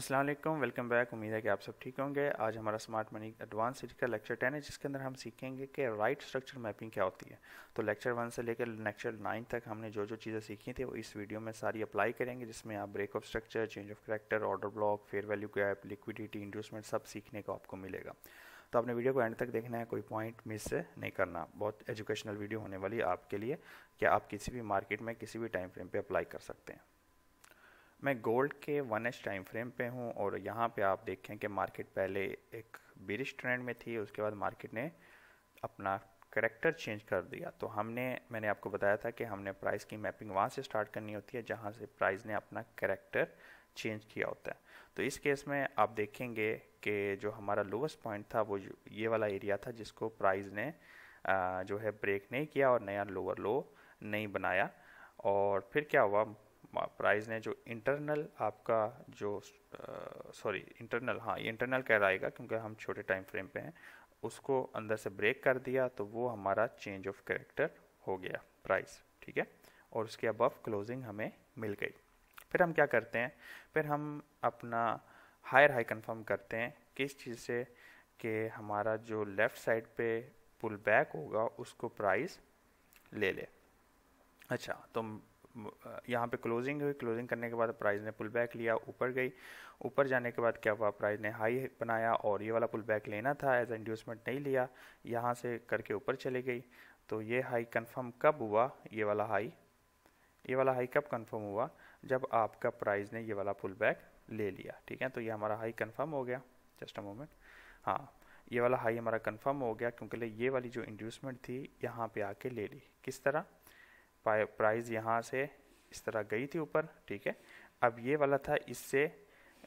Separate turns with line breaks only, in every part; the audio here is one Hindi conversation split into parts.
अस्सलाम वालेकुम वेलकम बैक उम्मीद है कि आप सब ठीक होंगे आज हमारा स्मार्ट मनी एडवांस सीरीज का लेक्चर टेन है जिसके अंदर हम सीखेंगे कि राइट स्ट्रक्चर मैपिंग क्या होती है तो लेक्चर वन से लेकर लेक्चर नाइन तक हमने जो जो चीज़ें सीखी थी वो इस वीडियो में सारी अप्लाई करेंगे जिसमें आप break of structure change of character order block fair value gap liquidity inducement सब सीखने को आपको मिलेगा तो आपने वीडियो को एंड तक देखना है कोई पॉइंट मिस नहीं करना बहुत एजुकेशनल वीडियो होने वाली है आपके लिए कि आप किसी भी मार्केट में किसी भी टाइम फ्रेम पर अप्लाई कर सकते हैं मैं गोल्ड के वन एच टाइम फ्रेम पे हूँ और यहाँ पे आप देखें कि मार्केट पहले एक बिरिश ट्रेंड में थी उसके बाद मार्केट ने अपना करेक्टर चेंज कर दिया तो हमने मैंने आपको बताया था कि हमने प्राइस की मैपिंग वहाँ से स्टार्ट करनी होती है जहाँ से प्राइस ने अपना करेक्टर चेंज किया होता है तो इस केस में आप देखेंगे कि जो हमारा लोवेस्ट पॉइंट था वो ये वाला एरिया था जिसको प्राइस ने जो है ब्रेक नहीं किया और नया लोअर लो नहीं बनाया और फिर क्या हुआ प्राइस ने जो इंटरनल आपका जो सॉरी इंटरनल हाँ ये इंटरनल कह रहा क्योंकि हम छोटे टाइम फ्रेम पे हैं उसको अंदर से ब्रेक कर दिया तो वो हमारा चेंज ऑफ करेक्टर हो गया प्राइस ठीक है और उसके अबव क्लोजिंग हमें मिल गई फिर हम क्या करते हैं फिर हम अपना हायर हाई कंफर्म करते हैं किस चीज़ से कि हमारा जो लेफ़्ट साइड पे पुल बैक होगा उसको प्राइस ले ले अच्छा तो यहाँ पे क्लोजिंग हुई क्लोजिंग करने के बाद प्राइस ने पुल बैक लिया ऊपर गई ऊपर जाने के बाद क्या हुआ प्राइस ने हाई बनाया और ये वाला पुल बैक लेना था एज इंड्यूसमेंट नहीं लिया यहाँ से करके ऊपर चली गई तो ये हाई कंफर्म कब हुआ ये वाला हाई ये वाला हाई कब कंफर्म हुआ जब आपका प्राइस ने ये वाला पुल बैक ले लिया ठीक है तो ये हमारा हाई कन्फर्म हो गया जस्ट अ मोमेंट हाँ ये वाला हाई हमारा कंफर्म हो गया क्योंकि ये वाली जो इंड्यूसमेंट थी यहाँ पे आके ले ली किस तरह प्राइस यहाँ से इस तरह गई थी ऊपर ठीक है अब ये वाला था इससे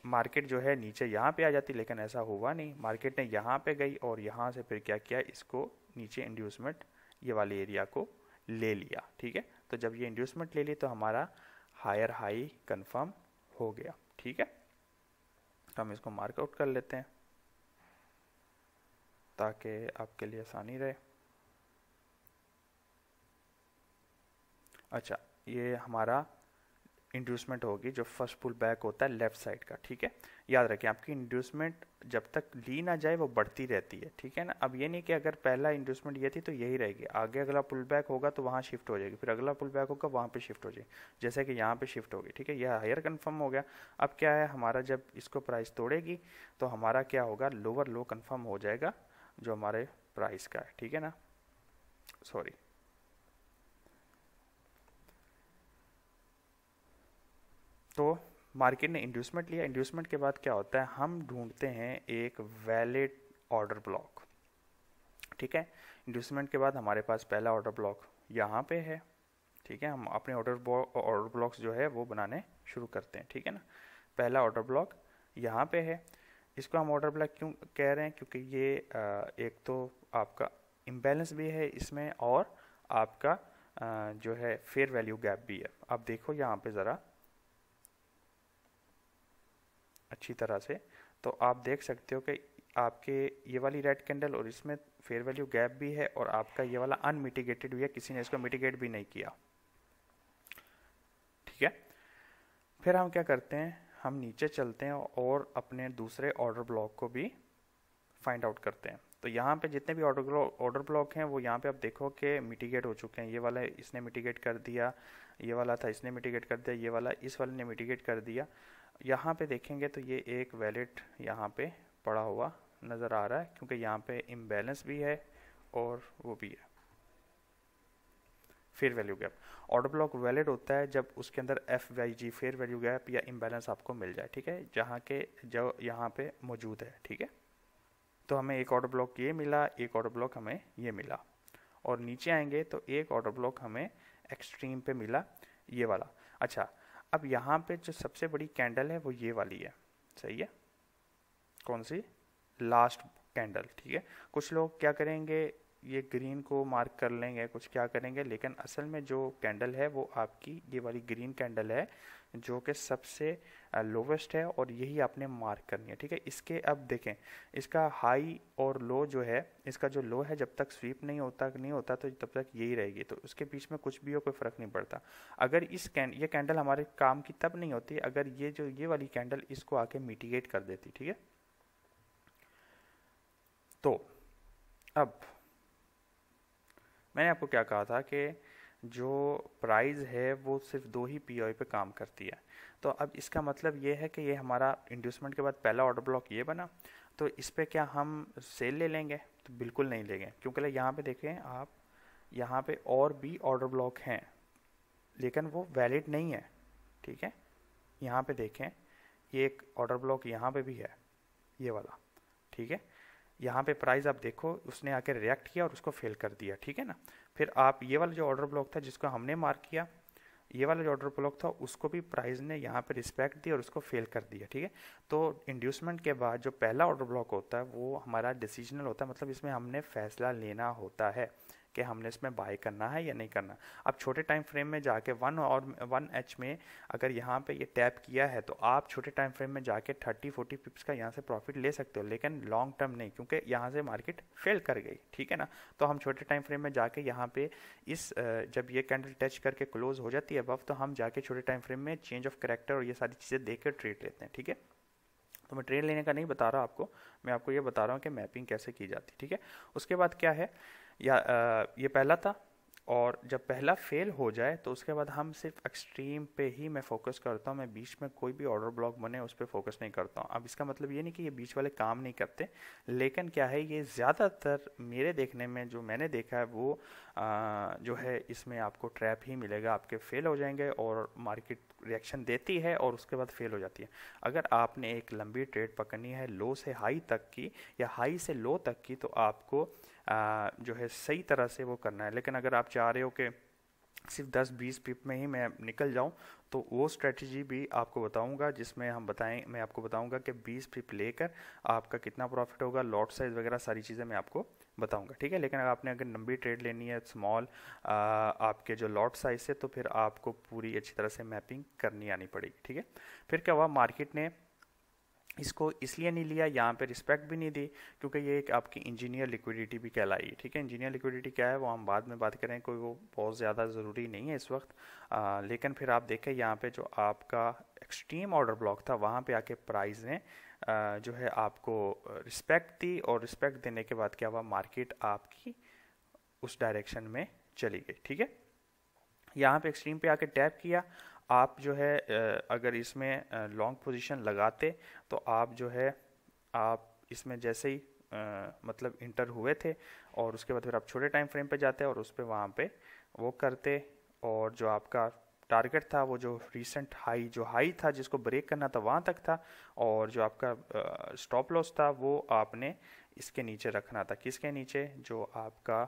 मार्केट जो है नीचे यहाँ पे आ जाती लेकिन ऐसा हुआ नहीं मार्केट ने यहाँ पे गई और यहाँ से फिर क्या किया इसको नीचे इंड्यूसमेंट ये वाले एरिया को ले लिया ठीक है तो जब ये इंड्यूसमेंट ले ली तो हमारा हायर हाई कंफर्म हो गया ठीक है तो हम इसको मार्कआउट कर लेते हैं ताकि आपके लिए आसानी रहे अच्छा ये हमारा इंड्यूसमेंट होगी जो फर्स्ट पुल बैक होता है लेफ्ट साइड का ठीक है याद रखें आपकी इंड्यूसमेंट जब तक ली ना जाए वो बढ़ती रहती है ठीक है ना अब ये नहीं कि अगर पहला इंड्यूसमेंट ये थी तो यही रहेगी आगे अगला पुल बैक होगा तो वहाँ शिफ्ट हो जाएगी फिर अगला पुल बैक होगा वहाँ पे शिफ्ट हो जाएगी जैसे कि यहाँ पे शिफ्ट होगी ठीक है यह हायर कन्फर्म हो गया अब क्या है हमारा जब इसको प्राइस तोड़ेगी तो हमारा क्या होगा लोअर लो कन्फर्म हो जाएगा जो हमारे प्राइस का है ठीक है ना सॉरी तो मार्केट ने इंड्यूसमेंट लिया इंड्यूसमेंट के बाद क्या होता है हम ढूंढते हैं एक वैलिड ऑर्डर ब्लॉक ठीक है इंड्यूसमेंट के बाद हमारे पास पहला ऑर्डर ब्लॉक यहाँ पे है ठीक है हम अपने ऑर्डर ऑर्डर ब्लॉक्स जो है वो बनाने शुरू करते हैं ठीक है ना पहला ऑर्डर ब्लॉक यहाँ पे है इसको हम ऑर्डर ब्लॉक क्यों कह रहे हैं क्योंकि ये एक तो आपका इम्बेलेंस भी है इसमें और आपका जो है फेयर वैल्यू गैप भी है आप देखो यहाँ पे ज़रा अच्छी तरह से तो आप देख सकते हो कि आपके ये वाली रेड कैंडल और इसमें फेयर वैल्यू गैप भी है और आपका ये वाला अनमिटिगेटेड भी है किसी ने इसको मिटिगेट भी नहीं किया ठीक है फिर हम क्या करते हैं हम नीचे चलते हैं और अपने दूसरे ऑर्डर ब्लॉक को भी फाइंड आउट करते हैं तो यहाँ पे जितने भी ऑर्डर ऑर्डर ब्लॉक हैं वो यहाँ पे आप देखो कि मिटिगेट हो चुके हैं ये वाला इसने मिटिगेट कर दिया ये वाला था इसने मिटिगेट कर दिया ये वाला इस वाले ने मिटिगेट कर दिया यहाँ पे देखेंगे तो ये एक वैलिड यहाँ पे पड़ा हुआ नज़र आ रहा है क्योंकि यहाँ पे इम्बेलेंस भी है और वो भी है fair value gap order block valid होता है जब उसके अंदर F V G fair value gap या इम्बेलेंस आपको मिल जाए ठीक है जहाँ के जो यहाँ पे मौजूद है ठीक है तो हमें एक ऑर्डर ब्लॉक ये मिला एक ऑर्डर ब्लॉक हमें ये मिला और नीचे आएंगे तो एक ऑर्डर ब्लॉक हमें एक्सट्रीम पे मिला ये वाला अच्छा अब यहाँ पे जो सबसे बड़ी कैंडल है वो ये वाली है सही है कौन सी लास्ट कैंडल ठीक है कुछ लोग क्या करेंगे ये ग्रीन को मार्क कर लेंगे कुछ क्या करेंगे लेकिन असल में जो कैंडल है वो आपकी ये वाली ग्रीन कैंडल है जो कि सबसे लोवेस्ट है और यही आपने मार्क करनी है ठीक है इसके अब देखें इसका हाई और लो जो है इसका जो लो है जब तक स्वीप नहीं होता नहीं होता तो तब तक यही रहेगी तो उसके बीच में कुछ भी हो कोई फ़र्क नहीं पड़ता अगर इस कैंड ये कैंडल हमारे काम की तब नहीं होती अगर ये जो ये वाली कैंडल इसको आके मिटिगेट कर देती ठीक है तो अब मैंने आपको क्या कहा था कि जो प्राइस है वो सिर्फ दो ही पी पे काम करती है तो अब इसका मतलब ये है कि ये हमारा इंड्यूसमेंट के बाद पहला ऑर्डर ब्लॉक ये बना तो इस पर क्या हम सेल ले लेंगे तो बिल्कुल नहीं लेंगे क्योंकि यहाँ पे देखें आप यहाँ पे और भी ऑर्डर ब्लॉक हैं लेकिन वो वैलिड नहीं है ठीक है यहाँ पे देखें ये एक ऑर्डर ब्लॉक यहाँ पे भी है ये वाला ठीक है यहाँ पे प्राइस आप देखो उसने आके रिएक्ट किया और उसको फेल कर दिया ठीक है ना फिर आप ये वाला जो ऑर्डर ब्लॉक था जिसको हमने मार्क किया ये वाला जो ऑर्डर ब्लॉक था उसको भी प्राइस ने यहाँ पे रिस्पेक्ट दी और उसको फेल कर दिया ठीक है तो इंड्यूसमेंट के बाद जो पहला ऑर्डर ब्लॉक होता है वो हमारा डिसीजनल होता है मतलब इसमें हमने फैसला लेना होता है कि हमने इसमें बाय करना है या नहीं करना अब छोटे टाइम फ्रेम में जाके वन और वन एच में अगर यहाँ पे ये टैप किया है तो आप छोटे टाइम फ्रेम में जाके थर्टी फोर्टी पिप्स का यहाँ से प्रॉफिट ले सकते हो लेकिन लॉन्ग टर्म नहीं क्योंकि यहाँ से मार्केट फेल कर गई ठीक है ना तो हम छोटे टाइम फ्रेम में जाके यहाँ पे इस जब ये कैंडल टच करके क्लोज हो जाती है अब तो हम जाके छोटे टाइम फ्रेम में चेंज ऑफ करेक्टर और ये सारी चीज़ें देख ट्रेड लेते हैं ठीक है तो मैं ट्रेड लेने का नहीं बता रहा आपको मैं आपको ये बता रहा हूँ कि मैपिंग कैसे की जाती है ठीक है उसके बाद क्या है या आ, ये पहला था और जब पहला फेल हो जाए तो उसके बाद हम सिर्फ एक्सट्रीम पे ही मैं फोकस करता हूँ मैं बीच में कोई भी ऑर्डर ब्लॉक बने उस पर फोकस नहीं करता हूँ अब इसका मतलब ये नहीं कि ये बीच वाले काम नहीं करते लेकिन क्या है ये ज़्यादातर मेरे देखने में जो मैंने देखा है वो आ, जो है इसमें आपको ट्रैप ही मिलेगा आपके फेल हो जाएंगे और मार्केट रिएक्शन देती है और उसके बाद फेल हो जाती है अगर आपने एक लंबी ट्रेड पकड़नी है लो से हाई तक की या हाई से लो तक की तो आपको जो है सही तरह से वो करना है लेकिन अगर आप चाह रहे हो कि सिर्फ 10-20 पिप में ही मैं निकल जाऊं तो वो स्ट्रेटजी भी आपको बताऊंगा जिसमें हम बताएं मैं आपको बताऊंगा कि 20 पिप लेकर आपका कितना प्रॉफिट होगा लॉट साइज़ वगैरह सारी चीज़ें मैं आपको बताऊंगा ठीक है लेकिन अगर आपने अगर लंबी ट्रेड लेनी है स्मॉल आपके जो लॉट साइज़ से तो फिर आपको पूरी अच्छी तरह से मैपिंग करनी आनी पड़ेगी ठीक है फिर क्या हुआ मार्केट ने इसको इसलिए नहीं लिया यहाँ पे रिस्पेक्ट भी नहीं दी क्योंकि ये एक आपकी इंजीनियर लिक्विडिटी भी कहलाई ठीक है इंजीनियर लिक्विडिटी क्या है वो हम बाद में बात करें कोई वो बहुत ज़्यादा ज़रूरी नहीं है इस वक्त आ, लेकिन फिर आप देखें यहाँ पे जो आपका एक्सट्रीम ऑर्डर ब्लॉक था वहाँ पे आके प्राइस ने आ, जो है आपको रिस्पेक्ट दी और रिस्पेक्ट देने के बाद क्या हुआ मार्केट आपकी उस डायरेक्शन में चली गई ठीक है यहाँ पे एक्सट्रीम पे आके टैप किया आप जो है अगर इसमें लॉन्ग पोजीशन लगाते तो आप जो है आप इसमें जैसे ही आ, मतलब इंटर हुए थे और उसके बाद फिर आप छोटे टाइम फ्रेम पे जाते और उस पर वहाँ पे वो करते और जो आपका टारगेट था वो जो रिसेंट हाई जो हाई था जिसको ब्रेक करना था वहाँ तक था और जो आपका स्टॉप लॉस था वो आपने इसके नीचे रखना था किसके नीचे जो आपका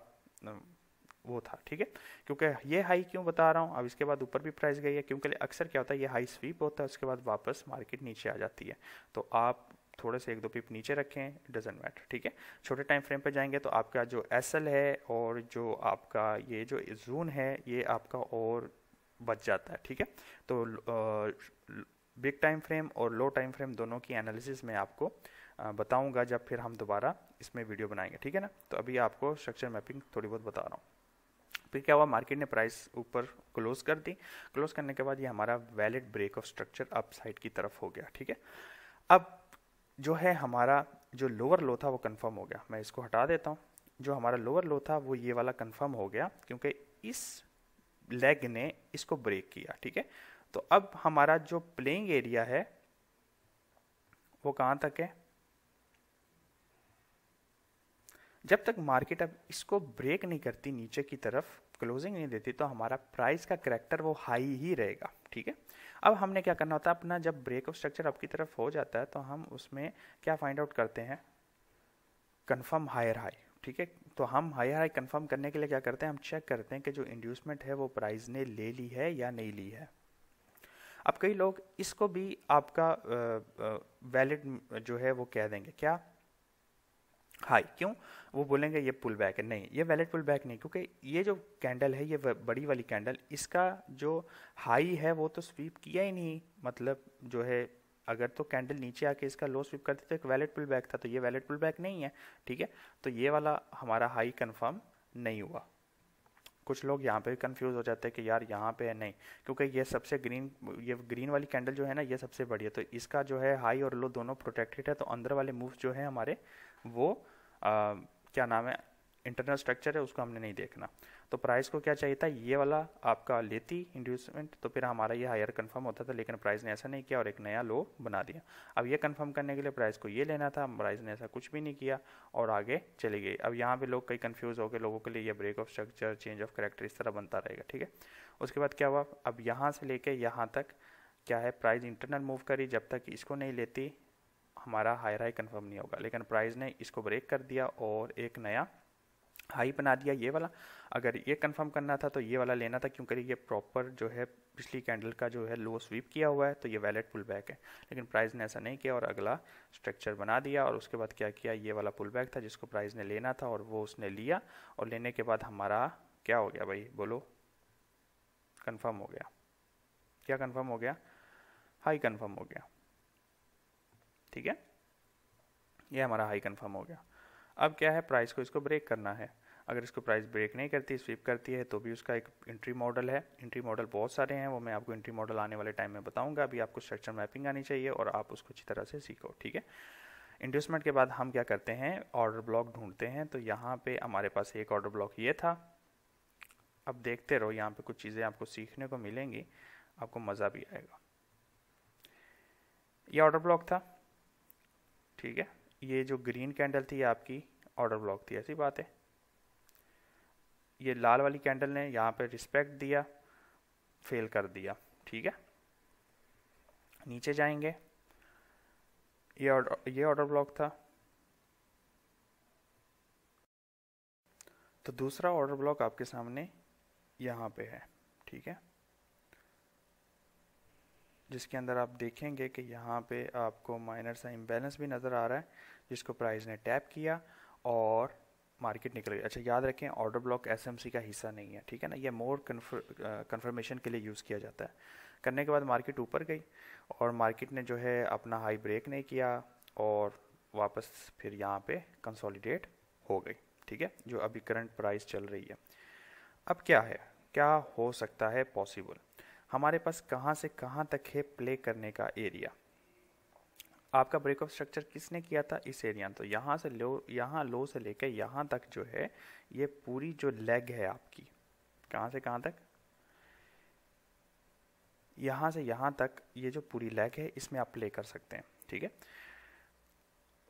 वो था ठीक है क्योंकि ये हाई क्यों बता रहा हूँ अब इसके बाद ऊपर भी प्राइस गई है क्योंकि अक्सर क्या होता है ये हाई स्वीप होता है उसके बाद वापस मार्केट नीचे आ जाती है तो आप थोड़े से एक दो पिप नीचे रखें डजेंट मैटर ठीक है छोटे टाइम फ्रेम पर जाएंगे तो आपका जो एस है और जो आपका ये जो जून है ये आपका और बच जाता है ठीक है तो बिग टाइम फ्रेम और लो टाइम फ्रेम दोनों की एनालिसिस में आपको बताऊंगा जब फिर हम दोबारा इसमें वीडियो बनाएंगे ठीक है ना तो अभी आपको स्ट्रक्चर मैपिंग थोड़ी बहुत बता रहा हूँ तो क्या हुआ मार्केट ने प्राइस ऊपर क्लोज कर दी क्लोज करने के बाद ये हमारा valid break of structure upside की तरफ हो गया ठीक है अब जो है हमारा जो लोअर लो था वो कन्फर्म हो गया मैं इसको हटा देता हूँ जो हमारा लोअर लो था वो ये वाला कन्फर्म हो गया क्योंकि इस लेग ने इसको ब्रेक किया ठीक है तो अब हमारा जो प्लेइंग एरिया है वो कहां तक है जब तक मार्केट अब इसको ब्रेक नहीं करती नीचे की तरफ क्लोजिंग नहीं देती तो हमारा प्राइस का करेक्टर वो हाई ही रहेगा ठीक है अब हमने क्या करना होता है अपना जब ब्रेक ऑफ स्ट्रक्चर आपकी तरफ हो जाता है तो हम उसमें क्या फाइंड आउट करते हैं कन्फर्म हायर हाई ठीक है तो हम हायर हाई कन्फर्म करने के लिए क्या करते हैं हम चेक करते हैं कि जो इंड्यूसमेंट है वो प्राइस ने ले ली है या नहीं ली है अब कई लोग इसको भी आपका वैलिड जो है वो कह देंगे क्या हाई क्यों वो बोलेंगे ये पुल बैक है नहीं ये वैलिड पुल बैक नहीं क्योंकि ये जो कैंडल है ये बड़ी वाली कैंडल इसका जो हाई है वो तो स्वीप किया ही नहीं मतलब जो है अगर तो कैंडल नीचे आके इसका लो स्वीप करते तो एक वैलिड पुल बैक था तो ये वैलिड पुल बैक नहीं है ठीक है तो ये वाला हमारा हाई कंफर्म नहीं हुआ कुछ लोग यहाँ पे भी कंफ्यूज हो जाते हैं कि यार यहाँ पे है नहीं क्योंकि ये सबसे ग्रीन ये ग्रीन वाली कैंडल जो है ना ये सबसे बड़ी है तो इसका जो है हाई और लो दोनों प्रोटेक्टेड है तो अंदर वाले मूव्स जो है हमारे वो आ, क्या नाम है इंटरनल स्ट्रक्चर है उसको हमने नहीं देखना तो प्राइस को क्या चाहिए था ये वाला आपका लेती इंड्यूसमेंट तो फिर हमारा ये हायर कंफर्म होता था लेकिन प्राइस ने ऐसा नहीं किया और एक नया लो बना दिया अब ये कंफर्म करने के लिए प्राइस को ये लेना था प्राइस ने ऐसा कुछ भी नहीं किया और आगे चली गई अब यहाँ पे लोग कई कंफ्यूज हो गए लोगों के लिए ये break of structure change of character इस तरह बनता रहेगा ठीक है उसके बाद क्या हुआ अब यहाँ से लेके यहाँ तक क्या है प्राइस इंटरनल मूव करी जब तक इसको नहीं लेती हमारा हायर हाई कन्फर्म नहीं होगा लेकिन प्राइस ने इसको ब्रेक कर दिया और एक नया हाई बना दिया ये वाला अगर ये कंफर्म करना था तो ये वाला लेना था क्योंकि ये प्रॉपर जो है पिछली कैंडल का जो है लो स्वीप किया हुआ है तो ये वैलेट पुल बैक है लेकिन प्राइस ने ऐसा नहीं किया और अगला स्ट्रक्चर बना दिया और उसके बाद क्या किया ये वाला पुल बैक था जिसको प्राइस ने लेना था और वो उसने लिया और लेने के बाद हमारा क्या हो गया भाई बोलो कन्फर्म हो गया क्या कन्फर्म हो गया हाई कन्फर्म हो गया ठीक है ये हमारा हाई कन्फर्म हो गया अब क्या है प्राइस को इसको ब्रेक करना है अगर इसको प्राइस ब्रेक नहीं करती स्वीप करती है तो भी उसका एक इंट्री मॉडल है इंट्री मॉडल बहुत सारे हैं वो मैं आपको इंट्री मॉडल आने वाले टाइम में बताऊंगा अभी आपको स्ट्रक्चर मैपिंग आनी चाहिए और आप उसको अच्छी तरह से सीखो ठीक है इंड्यूसमेंट के बाद हम क्या करते हैं ऑर्डर ब्लॉक ढूंढते हैं तो यहाँ पे हमारे पास एक ऑर्डर ब्लॉक ये था अब देखते रहो यहाँ पे कुछ चीज़ें आपको सीखने को मिलेंगी आपको मज़ा भी आएगा ये ऑर्डर ब्लॉक था ठीक है ये जो ग्रीन कैंडल थी आपकी ऑर्डर ब्लॉक थी ऐसी बात है ये लाल वाली कैंडल ने यहाँ पे रिस्पेक्ट दिया फेल कर दिया ठीक है नीचे जाएंगे ये ऑर्डर ये ऑर्डर ब्लॉक था तो दूसरा ऑर्डर ब्लॉक आपके सामने यहाँ पे है ठीक है जिसके अंदर आप देखेंगे कि यहाँ पे आपको माइनर सा इम्बेलेंस भी नज़र आ रहा है जिसको प्राइस ने टैप किया और मार्केट निकल गई अच्छा याद रखें ऑर्डर ब्लॉक एस का हिस्सा नहीं है ठीक है ना ये मोर कन्फर्मेशन के लिए यूज़ किया जाता है करने के बाद मार्केट ऊपर गई और मार्केट ने जो है अपना हाई ब्रेक नहीं किया और वापस फिर यहाँ पर कंसोलिडेट हो गई ठीक है जो अभी करंट प्राइस चल रही है अब क्या है क्या हो सकता है पॉसिबल हमारे पास कहाँ से कहाँ तक है प्ले करने का एरिया आपका ब्रेक ऑफ स्ट्रक्चर किसने किया था इस एरिया तो यहाँ से लो यहाँ लो से लेकर यहाँ तक जो है ये पूरी जो लेग है आपकी कहाँ से कहाँ तक यहाँ से यहाँ तक ये जो पूरी लेग है इसमें आप प्ले कर सकते हैं ठीक है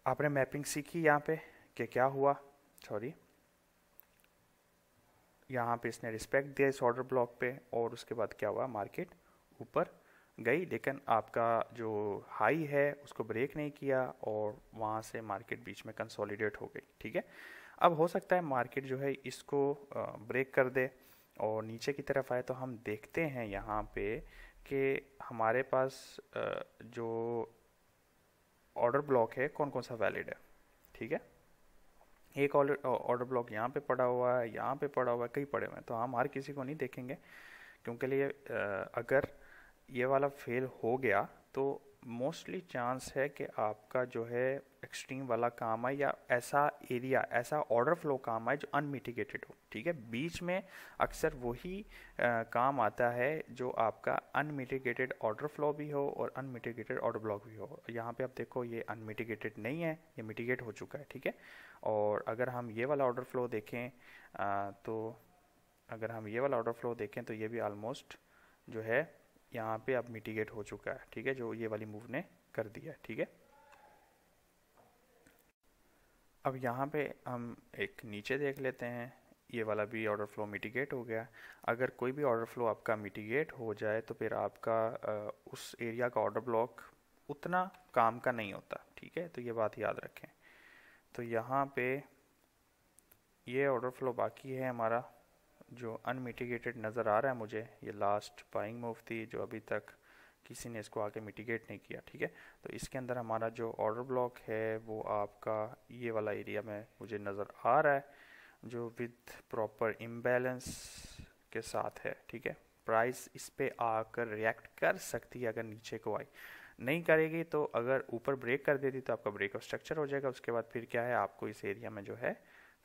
आपने मैपिंग सीखी यहाँ पे कि क्या हुआ सॉरी यहाँ पे इसने रिस्पेक्ट दिया इस ऑर्डर ब्लॉक पे और उसके बाद क्या हुआ मार्केट ऊपर गई लेकिन आपका जो हाई है उसको ब्रेक नहीं किया और वहाँ से मार्केट बीच में कंसोलिडेट हो गई ठीक है अब हो सकता है मार्केट जो है इसको ब्रेक कर दे और नीचे की तरफ आए तो हम देखते हैं यहाँ पे कि हमारे पास जो ऑर्डर ब्लॉक है कौन कौन सा वैलिड है ठीक है एक ऑर्डर ब्लॉक यहाँ पे पड़ा हुआ है यहाँ पे पड़ा हुआ है कई पड़े हुए हैं तो हम हर किसी को नहीं देखेंगे क्योंकि लिए अगर ये वाला फेल हो गया तो मोस्टली चांस है कि आपका जो है एक्सट्रीम वाला काम है या ऐसा एरिया ऐसा ऑर्डर फ्लो काम है जो अनमिटिगेटेड हो ठीक है बीच में अक्सर वही काम आता है जो आपका अनमिटिगेटेड ऑर्डर फ्लो भी हो और अनमिटिगेटेड ऑर्डर ब्लॉक भी हो यहाँ पे आप देखो ये अनमिटिगेटेड नहीं है ये मिटिगेट हो चुका है ठीक है और अगर हम ये वाला ऑर्डर फ्लो देखें आ, तो अगर हम ये वाला ऑर्डर फ्लो देखें तो ये भी ऑलमोस्ट जो है यहाँ पे अब मिटिगेट हो चुका है ठीक है जो ये वाली मूव ने कर दिया है ठीक है अब यहाँ पे हम एक नीचे देख लेते हैं ये वाला भी ऑर्डर फ्लो मिटिगेट हो गया अगर कोई भी ऑर्डर फ्लो आपका मिटिगेट हो जाए तो फिर आपका उस एरिया का ऑर्डर ब्लॉक उतना काम का नहीं होता ठीक है तो ये बात याद रखें तो यहाँ पे ये ऑर्डर फ्लो बाकी है हमारा जो अनमिटिगेटेड नज़र आ रहा है मुझे ये लास्ट बाइंग मूव थी जो अभी तक किसी ने इसको आके मिटिगेट नहीं किया ठीक है तो इसके अंदर हमारा जो ऑर्डर ब्लॉक है वो आपका ये वाला एरिया में मुझे नज़र आ रहा है जो विद प्रॉपर इम्बेलेंस के साथ है ठीक है प्राइस इस पर आकर रिएक्ट कर सकती है अगर नीचे को आई नहीं करेगी तो अगर ऊपर ब्रेक कर देती तो आपका ब्रेक स्ट्रक्चर हो जाएगा उसके बाद फिर क्या है आपको इस एरिया में जो है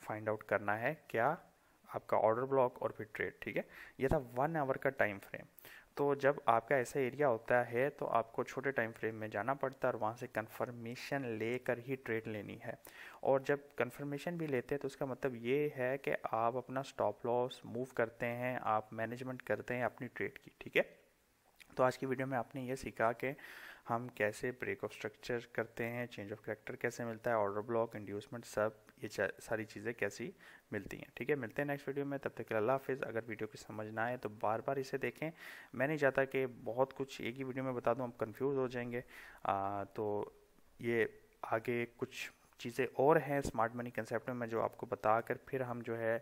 फाइंड आउट करना है क्या आपका ऑर्डर ब्लॉक और फिर ट्रेड ठीक है ये था वन आवर का टाइम फ्रेम तो जब आपका ऐसा एरिया होता है तो आपको छोटे टाइम फ्रेम में जाना पड़ता है और वहाँ से कंफर्मेशन लेकर ही ट्रेड लेनी है और जब कंफर्मेशन भी लेते हैं तो उसका मतलब ये है कि आप अपना स्टॉप लॉस मूव करते हैं आप मैनेजमेंट करते हैं अपनी ट्रेड की ठीक है तो आज की वीडियो में आपने ये सीखा कि हम कैसे ब्रेक ऑफ स्ट्रक्चर करते हैं चेंज ऑफ करेक्टर कैसे मिलता है ऑर्डर ब्लॉक इंड्यूसमेंट सब ये सारी चीज़ें कैसी मिलती हैं ठीक है मिलते हैं नेक्स्ट वीडियो में तब तक के अल्लाह हाफिज़ अगर वीडियो को समझ ना आए तो बार बार इसे देखें मैं नहीं चाहता कि बहुत कुछ एक ही वीडियो में बता दूँ आप कन्फ्यूज़ हो जाएंगे आ, तो ये आगे कुछ चीज़ें और हैं स्मार्ट मनी कंसेप्ट में जो आपको बताकर फिर हम जो है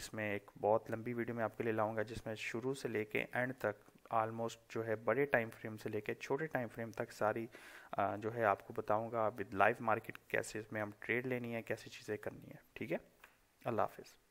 इसमें एक बहुत लंबी वीडियो में आपके लिए लाऊंगा जिसमें शुरू से लेके एंड तक आलमोस्ट जो है बड़े टाइम फ्रेम से लेकर छोटे टाइम फ्रेम तक सारी जो है आपको बताऊंगा विद लाइव मार्केट कैसे इसमें हम ट्रेड लेनी है कैसे चीज़ें करनी है ठीक है अल्लाह हाफिज़